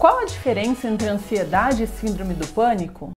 Qual a diferença entre ansiedade e síndrome do pânico?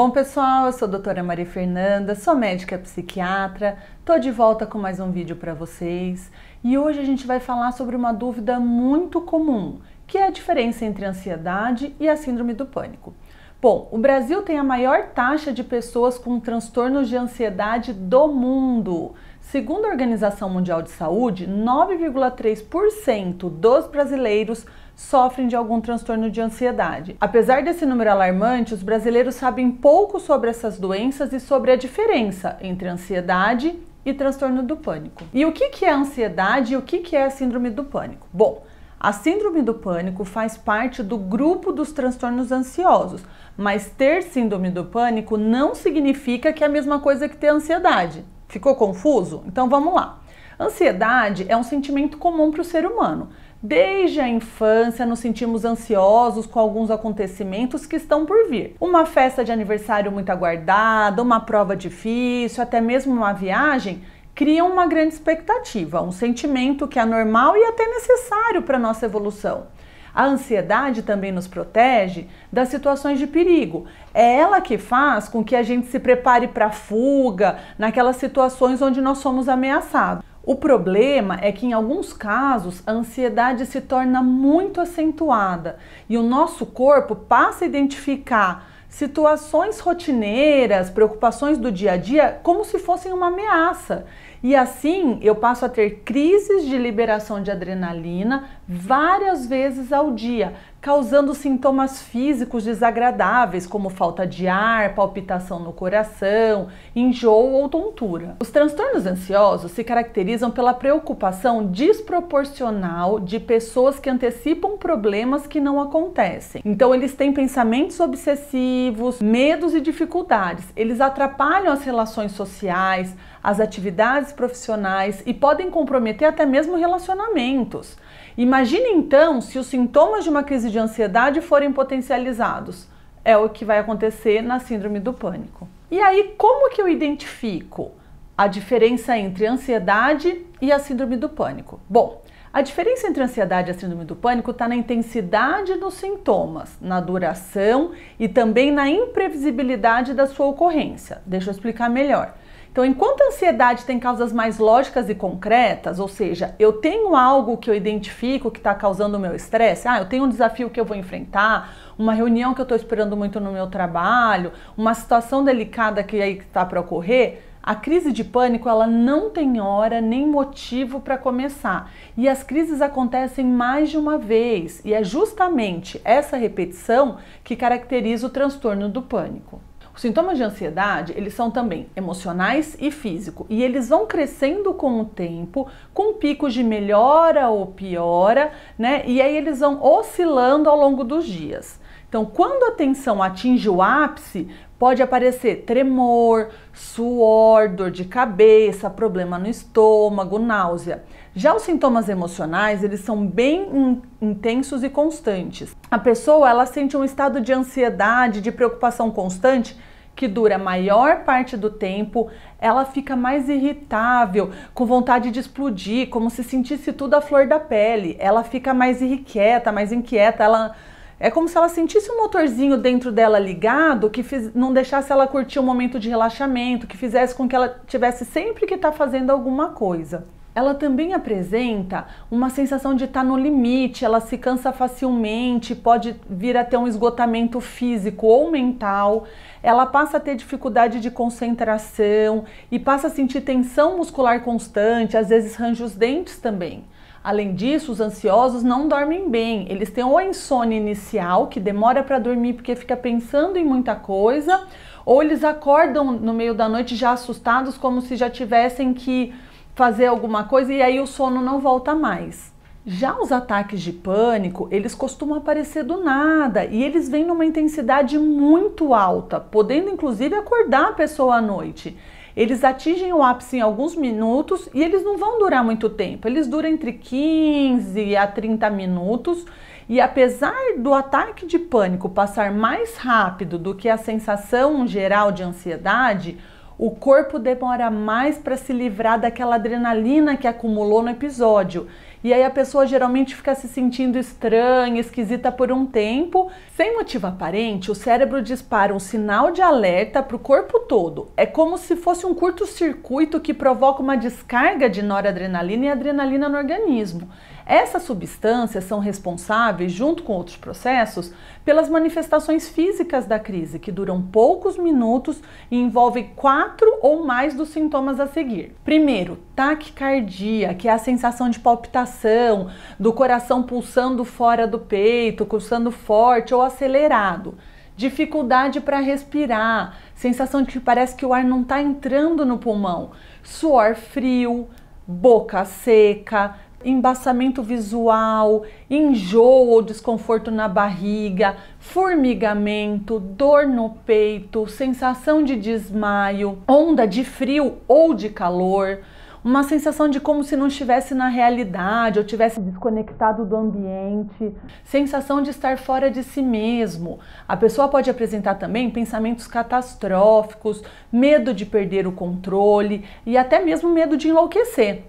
Bom, pessoal, eu sou a doutora Maria Fernanda, sou médica psiquiatra, tô de volta com mais um vídeo para vocês e hoje a gente vai falar sobre uma dúvida muito comum, que é a diferença entre ansiedade e a síndrome do pânico. Bom, o Brasil tem a maior taxa de pessoas com transtornos de ansiedade do mundo. Segundo a Organização Mundial de Saúde, 9,3% dos brasileiros sofrem de algum transtorno de ansiedade. Apesar desse número alarmante, os brasileiros sabem pouco sobre essas doenças e sobre a diferença entre ansiedade e transtorno do pânico. E o que é a ansiedade e o que é a síndrome do pânico? Bom, a síndrome do pânico faz parte do grupo dos transtornos ansiosos, mas ter síndrome do pânico não significa que é a mesma coisa que ter ansiedade. Ficou confuso? Então vamos lá. Ansiedade é um sentimento comum para o ser humano, Desde a infância, nos sentimos ansiosos com alguns acontecimentos que estão por vir. Uma festa de aniversário muito aguardada, uma prova difícil, até mesmo uma viagem criam uma grande expectativa, um sentimento que é normal e até necessário para nossa evolução. A ansiedade também nos protege das situações de perigo. É ela que faz com que a gente se prepare para fuga, naquelas situações onde nós somos ameaçados. O problema é que em alguns casos a ansiedade se torna muito acentuada e o nosso corpo passa a identificar situações rotineiras, preocupações do dia a dia, como se fossem uma ameaça. E assim eu passo a ter crises de liberação de adrenalina várias vezes ao dia, causando sintomas físicos desagradáveis, como falta de ar, palpitação no coração, enjoo ou tontura. Os transtornos ansiosos se caracterizam pela preocupação desproporcional de pessoas que antecipam problemas que não acontecem. Então, eles têm pensamentos obsessivos, medos e dificuldades. Eles atrapalham as relações sociais, as atividades profissionais e podem comprometer até mesmo relacionamentos. Imagine então se os sintomas de uma crise de ansiedade forem potencializados. É o que vai acontecer na síndrome do pânico. E aí, como que eu identifico a diferença entre ansiedade e a síndrome do pânico? Bom, a diferença entre ansiedade e a síndrome do pânico está na intensidade dos sintomas, na duração e também na imprevisibilidade da sua ocorrência. Deixa eu explicar melhor. Então, enquanto a ansiedade tem causas mais lógicas e concretas, ou seja, eu tenho algo que eu identifico que está causando o meu estresse, ah, eu tenho um desafio que eu vou enfrentar, uma reunião que eu estou esperando muito no meu trabalho, uma situação delicada que aí está para ocorrer, a crise de pânico ela não tem hora nem motivo para começar. E as crises acontecem mais de uma vez, e é justamente essa repetição que caracteriza o transtorno do pânico. Os sintomas de ansiedade, eles são também emocionais e físico, e eles vão crescendo com o tempo, com picos de melhora ou piora, né? E aí eles vão oscilando ao longo dos dias. Então, quando a tensão atinge o ápice, pode aparecer tremor, suor, dor de cabeça, problema no estômago, náusea. Já os sintomas emocionais, eles são bem intensos e constantes. A pessoa, ela sente um estado de ansiedade, de preocupação constante, que dura a maior parte do tempo, ela fica mais irritável, com vontade de explodir, como se sentisse tudo à flor da pele. Ela fica mais irrequieta, mais inquieta, ela é como se ela sentisse um motorzinho dentro dela ligado que fiz, não deixasse ela curtir um momento de relaxamento, que fizesse com que ela tivesse sempre que estar tá fazendo alguma coisa ela também apresenta uma sensação de estar tá no limite, ela se cansa facilmente, pode vir a ter um esgotamento físico ou mental, ela passa a ter dificuldade de concentração e passa a sentir tensão muscular constante, às vezes range os dentes também. Além disso, os ansiosos não dormem bem. Eles têm ou a insônia inicial, que demora para dormir porque fica pensando em muita coisa, ou eles acordam no meio da noite já assustados, como se já tivessem que fazer alguma coisa e aí o sono não volta mais. Já os ataques de pânico, eles costumam aparecer do nada e eles vêm numa intensidade muito alta, podendo inclusive acordar a pessoa à noite. Eles atingem o ápice em alguns minutos e eles não vão durar muito tempo. Eles duram entre 15 a 30 minutos. E apesar do ataque de pânico passar mais rápido do que a sensação geral de ansiedade, o corpo demora mais para se livrar daquela adrenalina que acumulou no episódio. E aí a pessoa geralmente fica se sentindo estranha, esquisita por um tempo. Sem motivo aparente, o cérebro dispara um sinal de alerta para o corpo todo. É como se fosse um curto-circuito que provoca uma descarga de noradrenalina e adrenalina no organismo. Essas substâncias são responsáveis, junto com outros processos, pelas manifestações físicas da crise, que duram poucos minutos e envolvem quatro ou mais dos sintomas a seguir. Primeiro, taquicardia, que é a sensação de palpitação, do coração pulsando fora do peito, pulsando forte ou acelerado dificuldade para respirar, sensação de que parece que o ar não está entrando no pulmão, suor frio, boca seca, embaçamento visual, enjoo ou desconforto na barriga, formigamento, dor no peito, sensação de desmaio, onda de frio ou de calor uma sensação de como se não estivesse na realidade, ou tivesse desconectado do ambiente, sensação de estar fora de si mesmo. A pessoa pode apresentar também pensamentos catastróficos, medo de perder o controle e até mesmo medo de enlouquecer.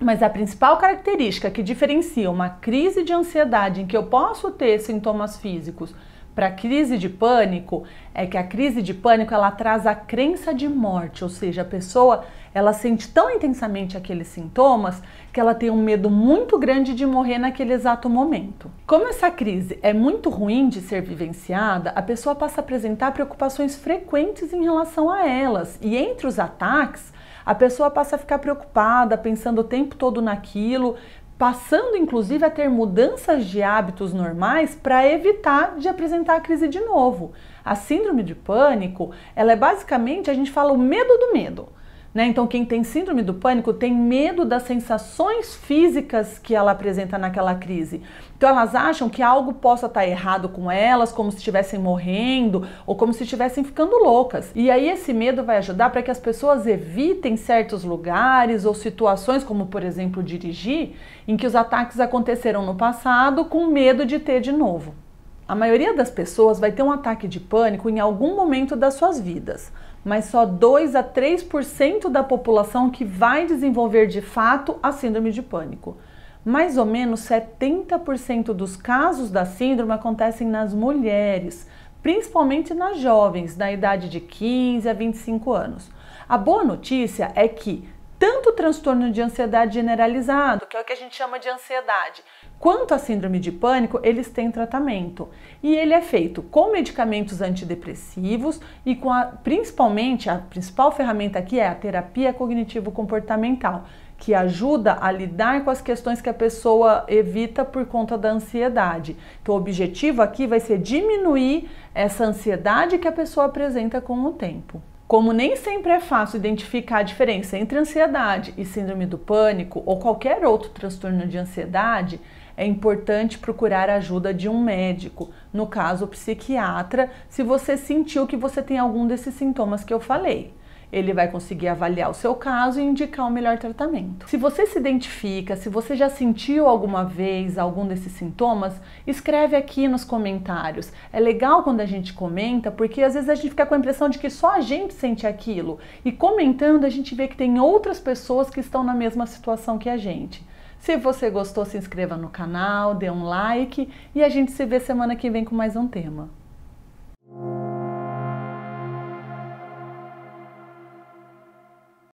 Mas a principal característica que diferencia uma crise de ansiedade em que eu posso ter sintomas físicos para crise de pânico é que a crise de pânico ela traz a crença de morte, ou seja, a pessoa ela sente tão intensamente aqueles sintomas que ela tem um medo muito grande de morrer naquele exato momento. Como essa crise é muito ruim de ser vivenciada, a pessoa passa a apresentar preocupações frequentes em relação a elas e entre os ataques, a pessoa passa a ficar preocupada, pensando o tempo todo naquilo, passando inclusive a ter mudanças de hábitos normais para evitar de apresentar a crise de novo. A síndrome de pânico, ela é basicamente, a gente fala o medo do medo. Né? Então, quem tem síndrome do pânico tem medo das sensações físicas que ela apresenta naquela crise. Então, elas acham que algo possa estar tá errado com elas, como se estivessem morrendo ou como se estivessem ficando loucas. E aí, esse medo vai ajudar para que as pessoas evitem certos lugares ou situações, como por exemplo dirigir, em que os ataques aconteceram no passado com medo de ter de novo. A maioria das pessoas vai ter um ataque de pânico em algum momento das suas vidas mas só 2 a 3% da população que vai desenvolver de fato a síndrome de pânico. Mais ou menos 70% dos casos da síndrome acontecem nas mulheres, principalmente nas jovens, da idade de 15 a 25 anos. A boa notícia é que tanto o transtorno de ansiedade generalizado, que é o que a gente chama de ansiedade, Quanto à síndrome de pânico, eles têm tratamento e ele é feito com medicamentos antidepressivos e com a, principalmente a principal ferramenta aqui é a terapia cognitivo-comportamental, que ajuda a lidar com as questões que a pessoa evita por conta da ansiedade. Então, o objetivo aqui vai ser diminuir essa ansiedade que a pessoa apresenta com o tempo. Como nem sempre é fácil identificar a diferença entre ansiedade e síndrome do pânico ou qualquer outro transtorno de ansiedade, é importante procurar a ajuda de um médico, no caso psiquiatra, se você sentiu que você tem algum desses sintomas que eu falei ele vai conseguir avaliar o seu caso e indicar o melhor tratamento. Se você se identifica, se você já sentiu alguma vez algum desses sintomas, escreve aqui nos comentários. É legal quando a gente comenta, porque às vezes a gente fica com a impressão de que só a gente sente aquilo. E comentando, a gente vê que tem outras pessoas que estão na mesma situação que a gente. Se você gostou, se inscreva no canal, dê um like e a gente se vê semana que vem com mais um tema.